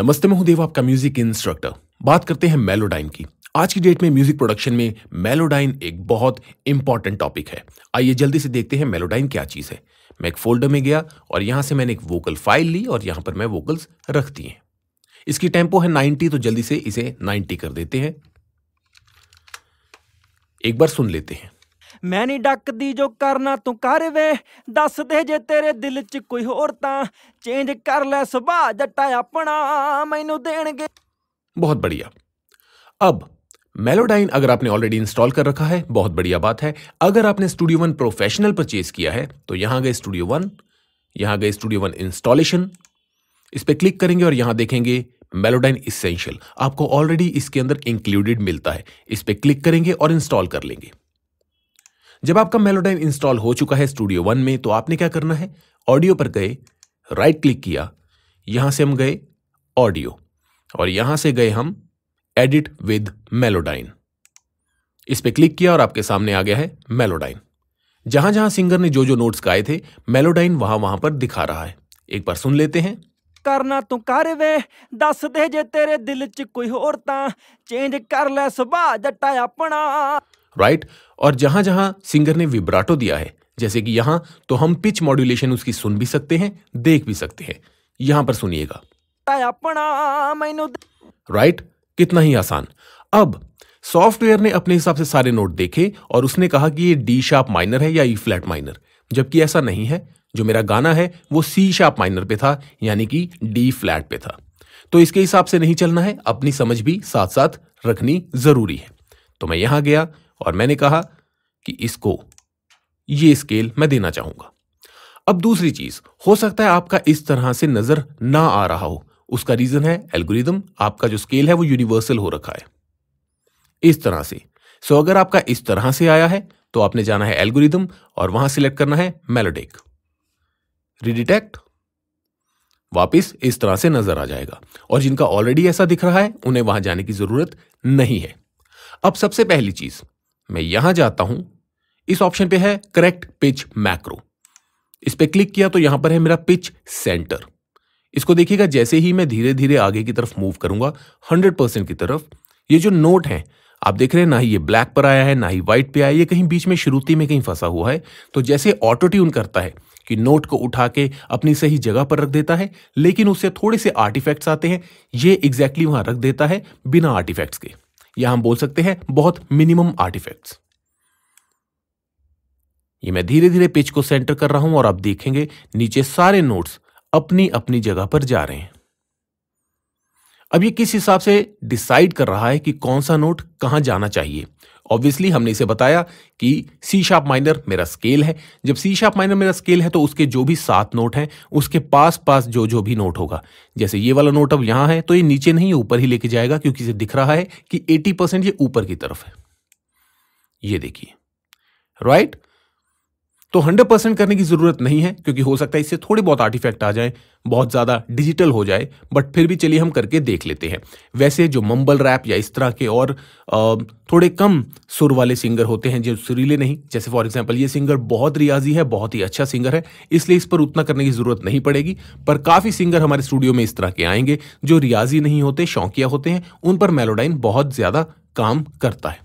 नमस्ते मैं हूं देव आपका म्यूजिक इंस्ट्रक्टर बात करते हैं मेलोडाइन की आज की डेट में म्यूजिक प्रोडक्शन में मेलोडाइन एक बहुत इंपॉर्टेंट टॉपिक है आइए जल्दी से देखते हैं मेलोडाइन क्या चीज है मैं एक फोल्डर में गया और यहां से मैंने एक वोकल फाइल ली और यहां पर मैं वोकल्स रख दिए इसकी टेम्पो है 90 तो जल्दी से इसे 90 कर देते हैं एक बार सुन लेते हैं ਮੈਂ ਨਹੀਂ ਡੱਕਦੀ ਜੋ ਕਰਨਾ ਤੂੰ ਕਰ ਵੇ ਦੱਸ ਦੇ ਜੇ ਤੇਰੇ ਦਿਲ 'ਚ ਕੋਈ ਹੋਰ ਤਾਂ ਚੇਂਜ ਕਰ ਲੈ ਸੁਭਾਅ ਜੱਟਾ ਆਪਣਾ ਮੈਨੂੰ ਦੇਣਗੇ बहुत बढ़िया अब मेलोडाइन अगर आपने ऑलरेडी इंस्टॉल कर रखा है बहुत बढ़िया बात है अगर आपने स्टूडियो वन प्रोफेशनल परचेज किया है तो यहां गए स्टूडियो वन यहां गए स्टूडियो वन इंस्टॉलेशन इस पर क्लिक करेंगे और यहां देखेंगे मेलोडाइन इसेंशियल आपको ऑलरेडी इसके अंदर इंक्लूडेड मिलता है इस पर क्लिक करेंगे और इंस्टॉल कर लेंगे जब आपका मेलोडाइन इंस्टॉल हो चुका है स्टूडियो वन में तो आपने क्या करना है ऑडियो पर गए राइट क्लिक किया यहां से हम गए ऑडियो और यहां से गए हम एडिट विद मेलोडाइन इस पर क्लिक किया और आपके सामने आ गया है मेलोडाइन जहां जहां सिंगर ने जो जो नोट्स गाए थे मेलोडाइन वहां वहां पर दिखा रहा है एक बार सुन लेते हैं करना तू तो कर वे दस दे जे तेरे दिल च कोई ਹੋਰ ਤਾਂ ਚੇਂਜ ਕਰ ਲੈ ਸੁਭਾਅ ਜੱਟਾ ਆਪਣਾ राइट और जहां जहां सिंगर ने विब्राटो दिया है जैसे कि यहां तो हम पिच मॉड्यूलेशन उसकी सुन भी सकते हैं देख भी सकते हैं यहां पर सुनिएगा राइट कितना ही आसान अब सॉफ्टवेयर ने अपने हिसाब से सारे नोट देखे और उसने कहा कि ये डी शार्प माइनर है या ई फ्लैट माइनर जबकि ऐसा नहीं है जो मेरा गाना है वो सी शार्प माइनर पे था यानी कि डी फ्लैट पे था तो इसके हिसाब से नहीं चलना है अपनी समझ भी साथ साथ रखनी जरूरी है तो मैं यहां गया और मैंने कहा कि इसको ये स्केल मैं देना चाहूंगा अब दूसरी चीज हो सकता है आपका इस तरह से नजर ना आ रहा हो उसका रीजन है एल्गोरिदम आपका जो स्केल है वो यूनिवर्सल हो रखा है इस तरह से सो अगर आपका इस तरह से आया है तो आपने जाना है एल्गोरिदम और वहां सिलेक्ट करना है मेलोडेक रिडिटेक्ट वापिस इस तरह से नजर आ जाएगा और जिनका ऑलरेडी ऐसा दिख रहा है उन्हें वहां जाने की जरूरत नहीं है अब सबसे पहली चीज मैं यहां जाता हूं इस ऑप्शन पे है करेक्ट पिच मैक्रो इस पे क्लिक किया तो यहां पर है मेरा पिच सेंटर इसको देखिएगा जैसे ही मैं धीरे धीरे आगे की तरफ मूव करूंगा हंड्रेड परसेंट की तरफ ये जो नोट है आप देख रहे हैं ना ही ये ब्लैक पर आया है ना ही व्हाइट पे आया ये कहीं बीच में शुरूती में कहीं फंसा हुआ है तो जैसे ऑटो ट्यून करता है कि नोट को उठा के अपनी सही जगह पर रख देता है लेकिन उससे थोड़े से आर्टिफैक्ट्स आते हैं ये एग्जैक्टली exactly वहां रख देता है बिना आर्टिफैक्ट्स के या हम बोल सकते हैं बहुत मिनिमम आर्टिफैक्ट्स ये मैं धीरे धीरे पिच को सेंटर कर रहा हूं और आप देखेंगे नीचे सारे नोट्स अपनी अपनी जगह पर जा रहे हैं अब ये किस हिसाब से डिसाइड कर रहा है कि कौन सा नोट कहां जाना चाहिए ऑब्वियसली हमने इसे बताया कि सी शार्प माइनर मेरा स्केल है जब सी शार्प माइनर मेरा स्केल है तो उसके जो भी सात नोट हैं उसके पास पास जो जो भी नोट होगा जैसे ये वाला नोट अब यहाँ है तो ये नीचे नहीं ऊपर ही लेके जाएगा क्योंकि इसे दिख रहा है कि एटी परसेंट ये ऊपर की तरफ है ये देखिए राइट right? तो 100% करने की ज़रूरत नहीं है क्योंकि हो सकता है इससे थोड़े बहुत आर्टिफैक्ट आ जाए बहुत ज़्यादा डिजिटल हो जाए बट फिर भी चलिए हम करके देख लेते हैं वैसे जो मम्बल रैप या इस तरह के और थोड़े कम सुर वाले सिंगर होते हैं जो सुरीले नहीं जैसे फॉर एग्जाम्पल ये सिंगर बहुत रियाजी है बहुत ही अच्छा सिंगर है इसलिए इस पर उतना करने की ज़रूरत नहीं पड़ेगी पर काफ़ी सिंगर हमारे स्टूडियो में इस तरह के आएंगे जो रियाजी नहीं होते शौकिया होते हैं उन पर मेलोडाइन बहुत ज़्यादा काम करता है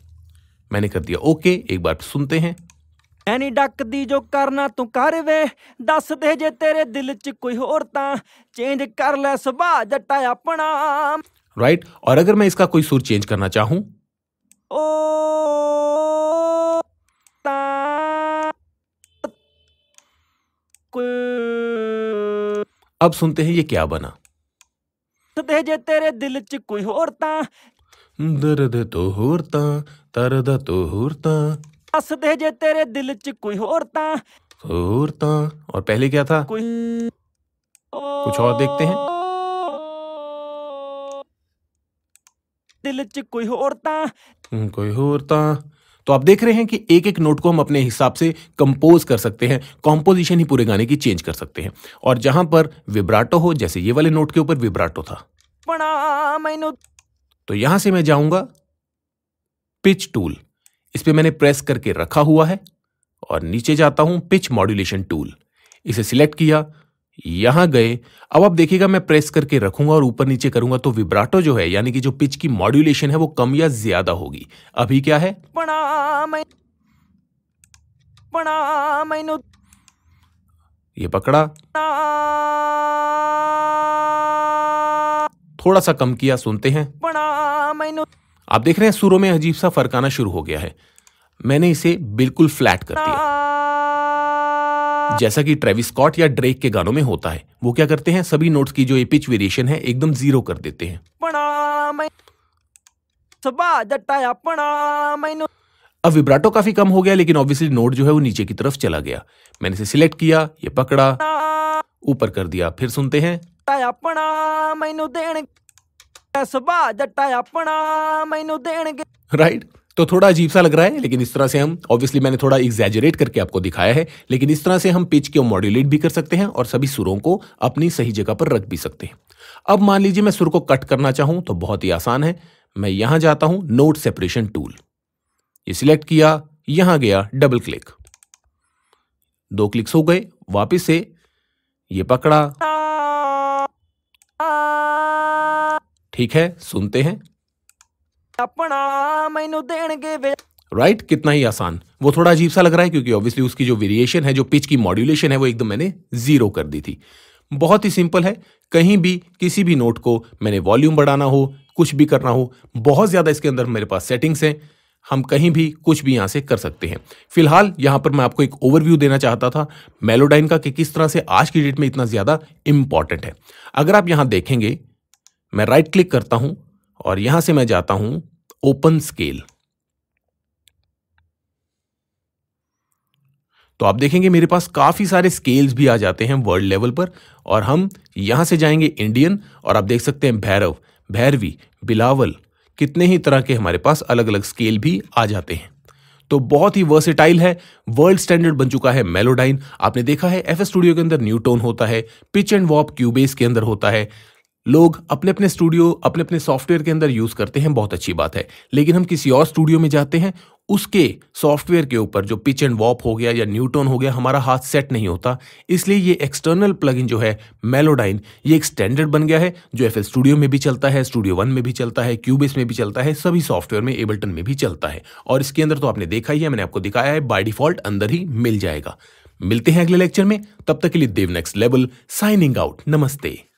मैंने कर दिया ओके एक बार सुनते हैं एनी डक दी जो करना तू कर वे दस दे जे तेरे दिल च कोई ਹੋਰ ता चेंज कर ले सुभा ਜੱਟਾ अपना राइट right? और अगर मैं इसका कोई सुर चेंज करना चाहूं ओ ता अब सुनते हैं ये क्या बना दे जे तेरे दिल च कोई होरता दर्द तो होरता तरद तो होरता ਹੱਸਦੇ जे तेरे दिल च कोई होर और ता और पहले क्या था कोई कुछ और देखते हैं दिल च कोई होर ता हम्म, कोई होर ता तो आप देख रहे हैं कि एक एक नोट को हम अपने हिसाब से कंपोज कर सकते हैं कॉम्पोजिशन ही पूरे गाने की चेंज कर सकते हैं और जहां पर विब्राटो हो जैसे ये वाले नोट के ऊपर विब्राटो था तो यहां से मैं जाऊंगा पिच टूल इस पर मैंने प्रेस करके रखा हुआ है और नीचे जाता हूं पिच मॉड्यूलेशन टूल इसे सिलेक्ट किया यहां गए अब आप देखिएगा मैं प्रेस करके रखूंगा और ऊपर नीचे करूंगा तो विब्राटो जो है यानी कि जो पिच की मॉड्यूलेशन है वो कम या ज्यादा होगी अभी क्या है ये पकड़ा थोड़ा सा कम किया सुनते हैं आप देख रहे हैं सुरों में अजीब सा फर्क आना शुरू हो गया है मैंने इसे बिल्कुल फ्लैट कर दिया जैसा कि ट्रेविस स्कॉट या ड्रेक के गानों में होता है वो क्या करते हैं सभी नोट्स की जो ये पिच वेरिएशन है एकदम जीरो कर देते हैं अब विब्राटो काफी कम हो गया लेकिन ऑब्वियसली नोट जो है वो नीचे की तरफ चला गया मैंने इसे सिलेक्ट किया ये पकड़ा ऊपर कर दिया फिर सुनते हैं ਸੁਭਾ ਜੱਟਾ ਆਪਣਾ ਮੈਨੂੰ ਦੇਣਗੇ राइट तो थोड़ा अजीब सा लग रहा है लेकिन इस तरह से हम ऑब्वियसली मैंने थोड़ा एग्जेजरेट करके आपको दिखाया है लेकिन इस तरह से हम पिच को मॉड्यूलेट भी कर सकते हैं और सभी सुरों को अपनी सही जगह पर रख भी सकते हैं अब मान लीजिए मैं सुर को कट करना चाहूं तो बहुत ही आसान है मैं यहां जाता हूं नोट सेपरेशन टूल ये सिलेक्ट किया यहां गया डबल क्लिक दो क्लिक्स हो गए वापिस से ये पकड़ा ठीक है सुनते हैं अपना राइट right? कितना ही आसान वो थोड़ा अजीब सा लग रहा है क्योंकि ऑब्वियसली उसकी जो वेरिएशन है जो पिच की मॉड्यूलेशन है वो एकदम मैंने जीरो कर दी थी बहुत ही सिंपल है कहीं भी किसी भी नोट को मैंने वॉल्यूम बढ़ाना हो कुछ भी करना हो बहुत ज़्यादा इसके अंदर मेरे पास सेटिंग्स हैं हम कहीं भी कुछ भी यहाँ से कर सकते हैं फिलहाल यहाँ पर मैं आपको एक ओवरव्यू देना चाहता था मेलोडाइन का कि किस तरह से आज की डेट में इतना ज़्यादा इंपॉर्टेंट है अगर आप यहाँ देखेंगे मैं राइट क्लिक करता हूं और यहां से मैं जाता हूं ओपन स्केल तो आप देखेंगे मेरे पास काफ़ी सारे स्केल्स भी आ जाते हैं वर्ल्ड लेवल पर और हम यहां से जाएंगे इंडियन और आप देख सकते हैं भैरव भैरवी बिलावल कितने ही तरह के हमारे पास अलग अलग स्केल भी आ जाते हैं तो बहुत ही वर्सेटाइल है वर्ल्ड स्टैंडर्ड बन चुका है मेलोडाइन आपने देखा है एफ स्टूडियो के अंदर न्यूटोन होता है पिच एंड वॉप क्यूबेस के अंदर होता है लोग अपने अपने स्टूडियो अपने अपने सॉफ्टवेयर के अंदर यूज करते हैं बहुत अच्छी बात है लेकिन हम किसी और स्टूडियो में जाते हैं उसके सॉफ्टवेयर के ऊपर जो पिच एंड वॉप हो गया या न्यूटोन हो गया हमारा हाथ सेट नहीं होता इसलिए ये एक्सटर्नल प्लगइन जो है मेलोडाइन ये एक स्टैंडर्ड बन गया है जो एफ स्टूडियो में भी चलता है स्टूडियो वन में भी चलता है क्यूबिस में भी चलता है सभी सॉफ्टवेयर में एबल्टन में भी चलता है और इसके अंदर तो आपने देखा ही है मैंने आपको दिखाया है बाई डिफॉल्ट अंदर ही मिल जाएगा मिलते हैं अगले लेक्चर में तब तक के लिए Dev next level signing out नमस्ते